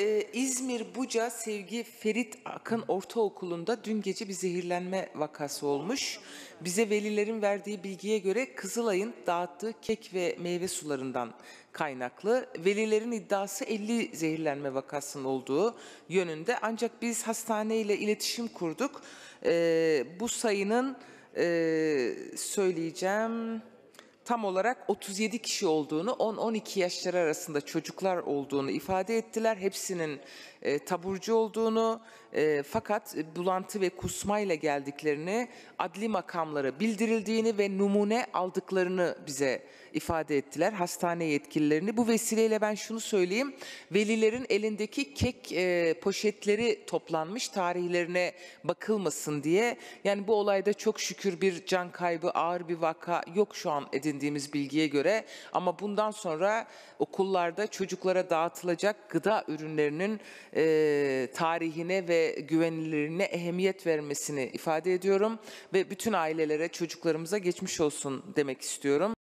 Ee, İzmir Buca Sevgi Ferit Akın Ortaokulu'nda dün gece bir zehirlenme vakası olmuş. Bize velilerin verdiği bilgiye göre Kızılay'ın dağıttığı kek ve meyve sularından kaynaklı. Velilerin iddiası 50 zehirlenme vakasının olduğu yönünde. Ancak biz hastaneyle iletişim kurduk. Ee, bu sayının e, söyleyeceğim tam olarak 37 kişi olduğunu, 10-12 yaşları arasında çocuklar olduğunu ifade ettiler. Hepsinin e, taburcu olduğunu e, fakat bulantı ve kusmayla geldiklerini, adli makamlara bildirildiğini ve numune aldıklarını bize ifade ettiler. Hastane yetkililerini. Bu vesileyle ben şunu söyleyeyim. Velilerin elindeki kek e, poşetleri toplanmış tarihlerine bakılmasın diye. Yani bu olayda çok şükür bir can kaybı, ağır bir vaka yok şu an edin edindiğimiz bilgiye göre ama bundan sonra okullarda çocuklara dağıtılacak gıda ürünlerinin e, tarihine ve güvenilirliğine ehemmiyet vermesini ifade ediyorum ve bütün ailelere çocuklarımıza geçmiş olsun demek istiyorum.